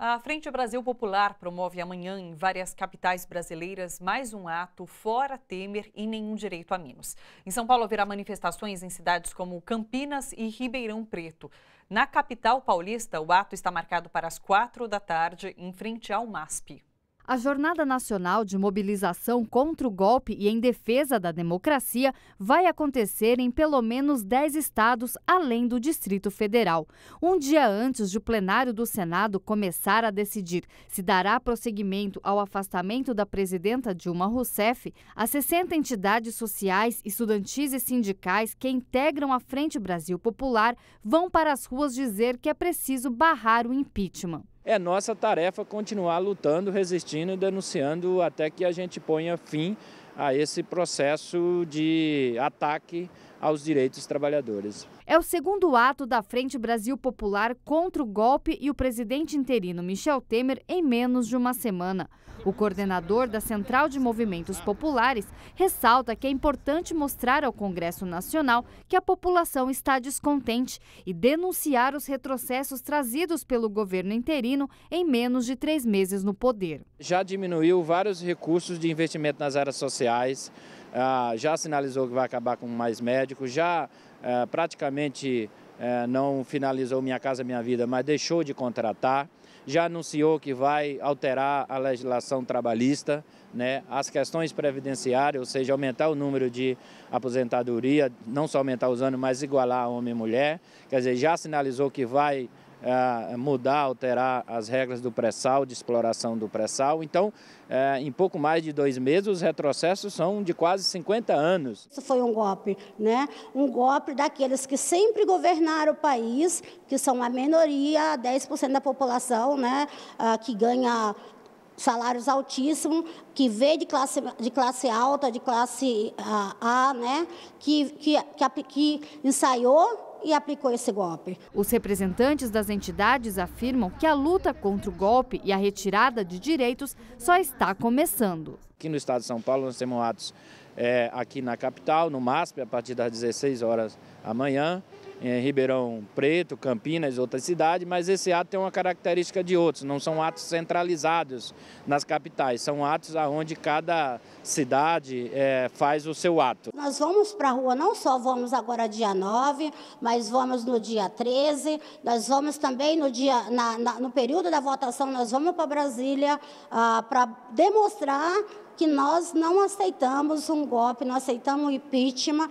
A Frente Brasil Popular promove amanhã em várias capitais brasileiras mais um ato fora Temer e nenhum direito a menos. Em São Paulo haverá manifestações em cidades como Campinas e Ribeirão Preto. Na capital paulista, o ato está marcado para as quatro da tarde em frente ao MASP. A Jornada Nacional de Mobilização contra o Golpe e em Defesa da Democracia vai acontecer em pelo menos 10 estados, além do Distrito Federal. Um dia antes de o plenário do Senado começar a decidir se dará prosseguimento ao afastamento da presidenta Dilma Rousseff, as 60 entidades sociais, estudantis e sindicais que integram a Frente Brasil Popular vão para as ruas dizer que é preciso barrar o impeachment é nossa tarefa continuar lutando, resistindo e denunciando até que a gente ponha fim a esse processo de ataque aos direitos trabalhadores. É o segundo ato da Frente Brasil Popular contra o golpe e o presidente interino Michel Temer em menos de uma semana. O coordenador da Central de Movimentos Populares ressalta que é importante mostrar ao Congresso Nacional que a população está descontente e denunciar os retrocessos trazidos pelo governo interino em menos de três meses no poder. Já diminuiu vários recursos de investimento nas áreas sociais ah, já sinalizou que vai acabar com mais médicos, já eh, praticamente eh, não finalizou Minha Casa Minha Vida, mas deixou de contratar, já anunciou que vai alterar a legislação trabalhista, né, as questões previdenciárias, ou seja, aumentar o número de aposentadoria, não só aumentar os anos, mas igualar homem e mulher, quer dizer, já sinalizou que vai é, mudar, alterar as regras do pré-sal, de exploração do pré-sal. Então, é, em pouco mais de dois meses, os retrocessos são de quase 50 anos. Isso foi um golpe, né? Um golpe daqueles que sempre governaram o país, que são a minoria, 10% da população, né? Ah, que ganha salários altíssimos, que vê de classe, de classe alta, de classe ah, A, né? que, que, que, que ensaiou e aplicou esse golpe. Os representantes das entidades afirmam que a luta contra o golpe e a retirada de direitos só está começando. Aqui no estado de São Paulo nós temos atos é, aqui na capital, no MASP, a partir das 16 horas amanhã, em Ribeirão Preto, Campinas, outras cidades, mas esse ato tem uma característica de outros, não são atos centralizados nas capitais, são atos onde cada cidade é, faz o seu ato. Nós vamos para a rua, não só vamos agora dia 9, mas vamos no dia 13, nós vamos também no, dia, na, na, no período da votação, nós vamos para Brasília ah, para demonstrar que nós não aceitamos um golpe, não aceitamos impeachment